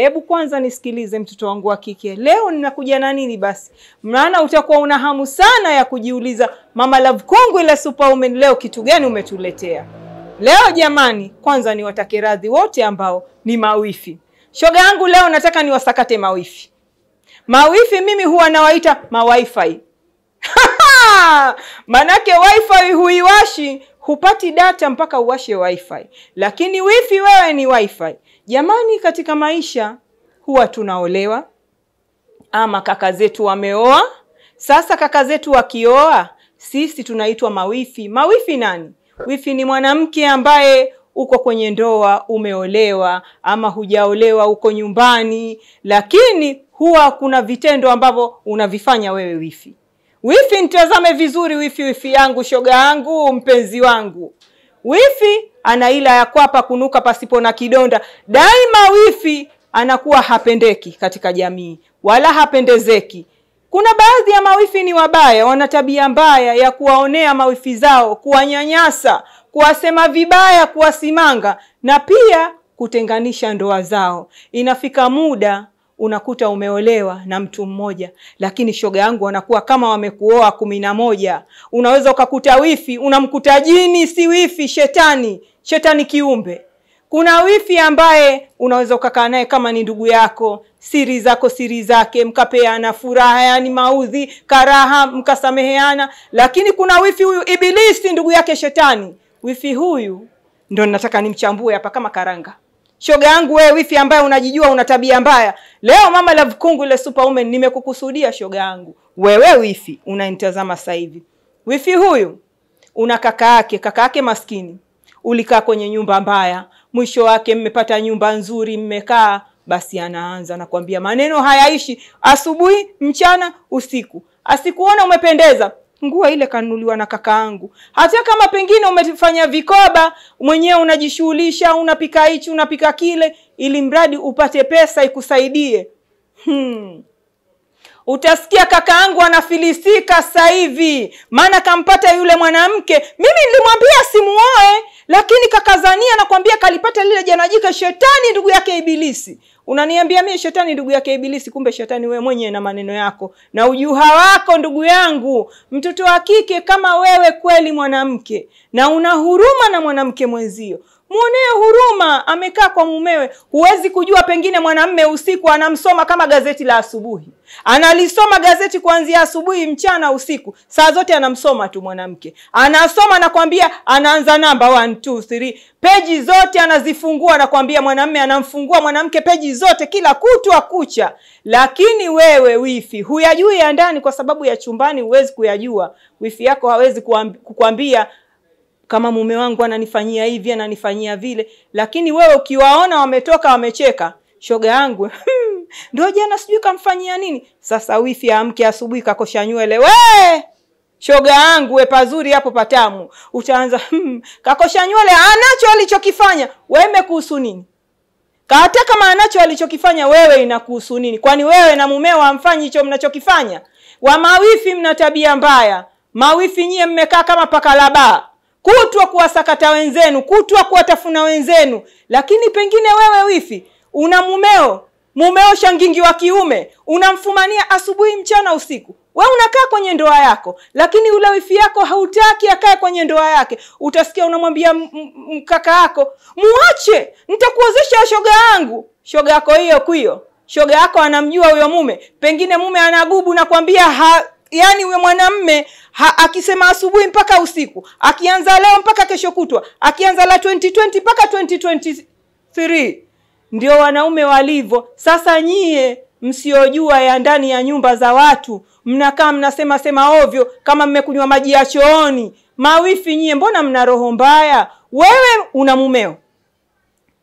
hebu kwanza nisikilize mtoto wangu wa kike, leo ninakuja na nini basi? Maana utakuwa una hamu sana ya kujiuliza, Mama Love Kongwe la Superwoman, leo kitu gani umetuletea leo? Jamani, kwanza niwatake radhi wote ambao ni mawifi. Shoga yangu, leo nataka niwasakate mawifi. Mawifi mimi huwa nawaita mawifi manake wifi huiwashi hupati data mpaka uwashe wifi, lakini wifi wewe ni wifi. Jamani, katika maisha huwa tunaolewa ama kaka zetu wameoa. Sasa kaka zetu wakioa, sisi tunaitwa mawifi. Mawifi nani? Wifi ni mwanamke ambaye uko kwenye ndoa, umeolewa ama hujaolewa, uko nyumbani, lakini huwa kuna vitendo ambavyo unavifanya wewe wifi. Wifi, nitazame vizuri wifi, wifi yangu, shoga yangu, mpenzi wangu. Wifi ana ila ya kwapa kunuka pasipo na kidonda. Daima wifi anakuwa hapendeki katika jamii, wala hapendezeki. Kuna baadhi ya mawifi ni wabaya, wana tabia mbaya ya kuwaonea mawifi zao, kuwanyanyasa, kuwasema vibaya, kuwasimanga na pia kutenganisha ndoa zao. Inafika muda unakuta umeolewa na mtu mmoja, lakini shoga yangu wanakuwa kama wamekuoa kumi na moja. Unaweza ukakuta wifi, unamkuta jini, si wifi, shetani, shetani kiumbe. Kuna wifi ambaye unaweza ukakaa naye kama ni ndugu yako, siri zako siri zake, mkapeana furaha, yani maudhi, karaha, mkasameheana. Lakini kuna wifi huyu Ibilisi, ndugu yake shetani. Wifi huyu ndo nataka nimchambue hapa kama karanga shoga yangu wewe wifi ambaye unajijua una tabia mbaya leo mama love kungu ile superwoman nimekukusudia shoga yangu wewe wifi unanitazama sasa hivi wifi huyu una kaka yake kaka yake maskini ulikaa kwenye nyumba mbaya mwisho wake mmepata nyumba nzuri mmekaa basi anaanza nakwambia maneno hayaishi asubuhi mchana usiku asikuona umependeza nguo ile kanunuliwa na kaka yangu Hata kama pengine umefanya vikoba mwenyewe, unajishughulisha, unapika hichi, unapika kile, ili mradi upate pesa ikusaidie. Hmm utasikia kakaangu anafilisika sasa hivi, maana kampata yule mwanamke. Mimi nilimwambia simuoe, lakini kakazania, nakwambia kalipata lile janajika, shetani ndugu yake Ibilisi. Unaniambia mimi shetani ndugu yake Ibilisi, kumbe shetani wewe mwenyewe na maneno yako na ujuha wako. Ndugu yangu, mtoto wa kike, kama wewe kweli mwanamke na una huruma na mwanamke mwenzio, mwonee huruma, amekaa kwa mumewe. Huwezi kujua, pengine mwanamme usiku anamsoma kama gazeti la asubuhi, analisoma gazeti kuanzia asubuhi, mchana, usiku, saa zote anamsoma tu mwanamke. Anasoma anakwambia, anaanza namba 1 2 3 peji zote anazifungua, anakwambia mwanamme, anamfungua mwanamke peji zote, kila kutwa kucha. Lakini wewe wifi huyajui ya ndani, kwa sababu ya chumbani huwezi kuyajua. Wifi yako hawezi kukwambia kama mume wangu ananifanyia hivi ananifanyia vile lakini wewe ukiwaona wametoka wamecheka shoga yangu hmm, ndio jana sijui kamfanyia nini sasa wifi amke asubuhi kakosha nywele we shoga yangu we pazuri hapo patamu utaanza hmm, kakosha nywele anacho alichokifanya weme kuhusu nini hata kama anacho alichokifanya wewe inakuhusu nini kwani wewe na mumeo hamfanyi hicho mnachokifanya wa mawifi mna tabia mbaya mawifi nyie mmekaa kama pakalabaa kutwa kuwasakata wenzenu, kutwa kuwatafuna wenzenu. Lakini pengine wewe wifi una mumeo, mumeo shangingi wa kiume, unamfumania asubuhi, mchana, usiku. We unakaa kwenye ndoa yako, lakini ule wifi yako hautaki akae kwenye ndoa yake. Utasikia unamwambia mkaka yako, muache, nitakuozesha shoga yangu. Shoga yako hiyo kwiyo, shoga yako anamjua huyo mume, pengine mume anagubu na kwambia yani huyo mwanamme akisema asubuhi mpaka usiku, akianza leo mpaka kesho kutwa, akianza la 2020 mpaka 2023 ndio wanaume walivyo. Sasa nyie msiojua ya ndani ya nyumba za watu, mnakaa mnasema sema ovyo kama mmekunywa maji ya chooni. Mawifi nyie, mbona mna roho mbaya? Wewe una mumeo,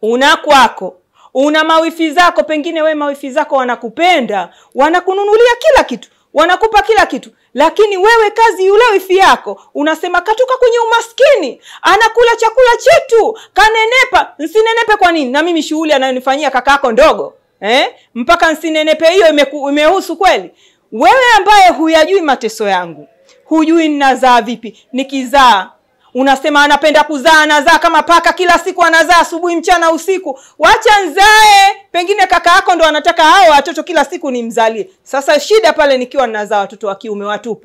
una kwako, una mawifi zako, pengine we mawifi zako wanakupenda, wanakununulia kila kitu, wanakupa kila kitu, lakini wewe kazi yule wifi yako unasema katoka kwenye umaskini, anakula chakula chetu, kanenepa. Nsinenepe kwa nini? Na mimi shughuli anayonifanyia kakaako ndogo eh? mpaka nsinenepe, hiyo imehusu kweli? Wewe ambaye huyajui mateso yangu, hujui ninazaa vipi, nikizaa unasema anapenda kuzaa anazaa kama paka kila siku anazaa asubuhi mchana usiku wacha nzae pengine kaka yako ndo anataka hao watoto kila siku nimzalie sasa shida pale nikiwa nazaa watoto wa kiume watupu